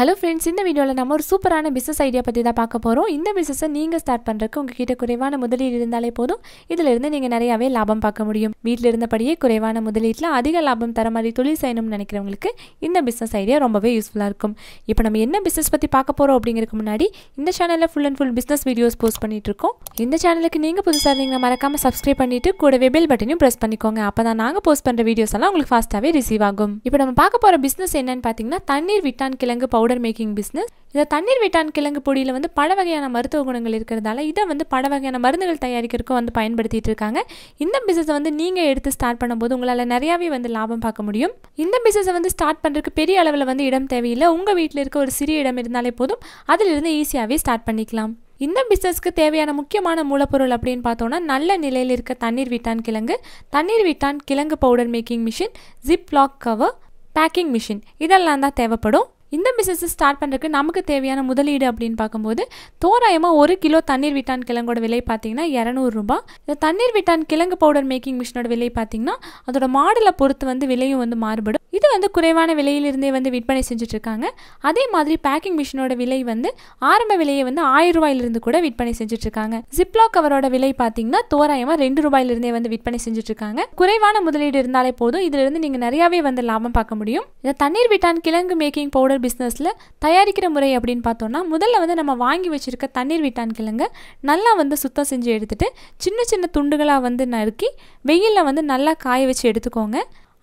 hello friends இந்த வீடியோவில் நம்ம ஒரு சூப்பரான பிஸ்னஸ் ஐடியா பற்றி தான் பார்க்க போகிறோம் இந்த பிஸ்னஸை நீங்கள் ஸ்டார்ட் பண்ணுறதுக்கு உங்ககிட்ட குறைவான முதலீடு இருந்தாலே போதும் இதிலிருந்து நீங்கள் நிறையாவே லாபம் பார்க்க முடியும் வீட்டில் இருந்தபடியே குறைவான முதலீட்டில் அதிக லாபம் தர மாதிரி தொழில் செய்யணும்னு நினைக்கிறவங்களுக்கு இந்த பிஸ்னஸ் ஐடியா ரொம்பவே யூஸ்ஃபுல்லாக இருக்கும் இப்போ நம்ம என்ன பிஸ்னஸ் பற்றி பார்க்க போகிறோம் அப்படிங்கிறதுக்கு முன்னாடி இந்த சேனலில் full and full business videos post பண்ணிட்டு இருக்கோம் இந்த சேனலுக்கு நீங்கள் புதுசாக நீங்கள் மறக்காமல் சப்ஸ்கிரைப் பண்ணிட்டு கூடவே பெல் பட்டனையும் ப்ரெஸ் பண்ணிக்கோங்க அப்போ தான் நாங்கள் போஸ்ட் பண்ணுற வீடியோஸ் எல்லாம் உங்களுக்கு ஃபாஸ்ட்டாகவே ரிசீவ் ஆகும் இப்போ நம்ம பார்க்க போகிற பிஸ்னஸ் என்னன்னு பார்த்தீங்கன்னா தண்ணீர் விட்டான் கிழங்கு பவுடர் பவுடர் மேக்கிங் பிஸ்னஸ் இந்த தண்ணீர் வீட்டான் கிழங்கு பொடியில் வந்து பல வகையான மருத்துவ குணங்கள் இருக்கிறதால இதை வந்து பல வகையான மருந்துகள் தயாரிக்கிறதுக்கும் வந்து பயன்படுத்திகிட்டு இருக்காங்க இந்த பிஸ்னஸை வந்து நீங்கள் எடுத்து ஸ்டார்ட் பண்ணும்போது உங்களால் நிறையாவே வந்து லாபம் பார்க்க முடியும் இந்த பிஸ்னஸை வந்து ஸ்டார்ட் பண்ணுறதுக்கு பெரிய அளவில் வந்து இடம் தேவையில்லை உங்கள் வீட்டில் இருக்க ஒரு சிறிய இடம் இருந்தாலே போதும் அதிலிருந்து ஈஸியாகவே ஸ்டார்ட் பண்ணிக்கலாம் இந்த பிஸ்னஸ்க்கு தேவையான முக்கியமான மூலப்பொருள் அப்படின்னு பார்த்தோன்னா நல்ல நிலையில் இருக்க தண்ணீர் விட்டான் கிழங்கு தண்ணீர் விட்டான் கிழங்கு powder making machine zip lock cover packing machine இதெல்லாம் தான் தேவைப்படும் இந்த பிஸ்னஸை ஸ்டார்ட் பண்ணுறதுக்கு நமக்கு தேவையான முதலீடு அப்படின்னு பார்க்கும்போது தோராயமாக ஒரு கிலோ தண்ணீர் விட்டான் கிழங்கோட விலை பார்த்தீங்கன்னா இரநூறுபா இந்த தண்ணீர் விட்டான் கிழங்கு பவுடர் மேக்கிங் மிஷினோட விலை பார்த்தீங்கன்னா அதோட மாடலை பொறுத்து வந்து விலையும் வந்து மாறுபடும் இது வந்து குறைவான விலையிலிருந்தே வந்து விற்பனை இருக்காங்க அதே மாதிரி பேக்கிங் மிஷினோட விலை வந்து ஆரம்ப விலையை வந்து ஆயிரம் ரூபாயிலிருந்து கூட விற்பனை இருக்காங்க ஜிப்லா கவரோட விலை பார்த்தீங்கன்னா தோராயமாக ரெண்டு ரூபாயிலிருந்தே வந்து விற்பனை செஞ்சுட்ருக்காங்க குறைவான முதலீடு இருந்தாலே போதும் இதிலிருந்து நீங்கள் நிறையாவே வந்து லாபம் பார்க்க முடியும் இந்த தண்ணீர் விட்டான் கிழங்கு மேக்கிங் பவுடர் நார்மல் பிஸ்னஸில் தயாரிக்கிற முறை அப்படின்னு பார்த்தோன்னா முதல்ல வந்து நம்ம வாங்கி வச்சுருக்க தண்ணீர் விட்டான்கிழங்க நல்லா வந்து சுத்தம் செஞ்சு எடுத்துகிட்டு சின்ன சின்ன துண்டுகளாக வந்து நறுக்கி வெயிலில் வந்து நல்லா காய வச்சு எடுத்துக்கோங்க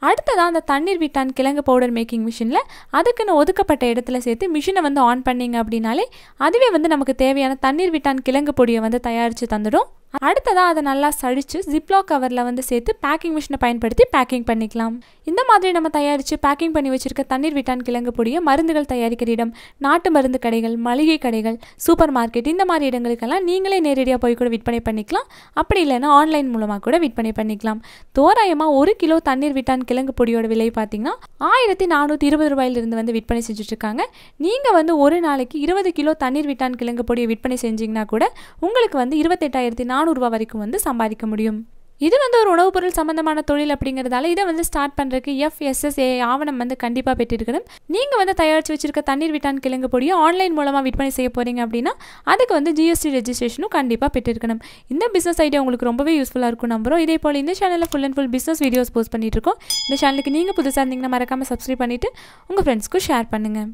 அடுத்ததாக அந்த தண்ணீர் விட்டான் கிழங்கு பவுடர் மேக்கிங் மிஷினில் அதுக்குன்னு ஒதுக்கப்பட்ட இடத்துல சேர்த்து மிஷினை வந்து ஆன் பண்ணிங்க அப்படின்னாலே அதுவே வந்து நமக்கு தேவையான தண்ணீர் விட்டான் கிழங்கு பொடியை வந்து தயாரித்து தந்துடும் அடுத்ததாக அதை நல்லா சழித்து ஜிப்லாக் கவரில் வந்து சேர்த்து பேக்கிங் மிஷினை பயன்படுத்தி பேக்கிங் பண்ணிக்கலாம் இந்த மாதிரி நம்ம தயாரித்து பேக்கிங் பண்ணி வச்சுருக்க தண்ணீர் விட்டான் கிழங்கு பொடியை மருந்துகள் தயாரிக்கிற இடம் நாட்டு மருந்து கடைகள் மளிகை கடைகள் சூப்பர் மார்க்கெட் இந்த மாதிரி இடங்களுக்கெல்லாம் நீங்களே நேரடியாக போய் கூட விற்பனை பண்ணிக்கலாம் அப்படி இல்லைன்னா ஆன்லைன் மூலமாக கூட விற்பனை பண்ணிக்கலாம் தோராயமாக ஒரு கிலோ தண்ணீர் விட்டான் கிழங்கு பொடியோட விலை பார்த்தீங்கன்னா ஆயிரத்தி நானூற்றி இருபது ரூபாயிலிருந்து வந்து விற்பனை செஞ்சுட்ருக்காங்க நீங்கள் வந்து ஒரு நாளைக்கு இருபது கிலோ தண்ணீர் விட்டான் கிழங்கு பொடியை விற்பனை செஞ்சிங்கன்னா கூட உங்களுக்கு வந்து இருபத்தெட்டாயிரத்தி நானூறுரூவா வரைக்கும் வந்து சம்பாதிக்க முடியும் இது வந்து ஒரு உணவுப் பொருள் சம்மந்தமான தொழில் அப்படிங்கிறதால இதை வந்து ஸ்டார்ட் பண்ணுறதுக்கு எஃப்எஸ்எஸ்ஏ ஆவணம் வந்து கண்டிப்பாக பெற்றிருக்கணும் நீங்கள் வந்து தயாரித்து வச்சிருக்க தண்ணீர் விட்டான் கிழங்கு பொடியும் ஆன்லைன் மூலமாக விற்பனை செய்ய போகிறீங்க அப்படின்னா அதுக்கு வந்து ஜிஎஸ்டி ரெஜிஸ்ட்ரேஷனும் கண்டிப்பாக பெற்றிருக்கணும் இந்த பிஸ்னஸ் ஐடியா உங்களுக்கு ரொம்பவே யூஸ்ஃபுல்லாக இருக்கும் நம்புறோம் இதே போல் இந்த சேனலில் full and full business videos post பண்ணிட்டு இருக்கோம் இந்த சேனலுக்கு நீங்கள் புதுசாக இருந்தீங்கன்னா மறக்காமல் சப்ஸ்கிரைப் பண்ணிவிட்டு உங்கள் ஃப்ரெண்ட்ஸ்க்கும் ஷேர் பண்ணுங்கள்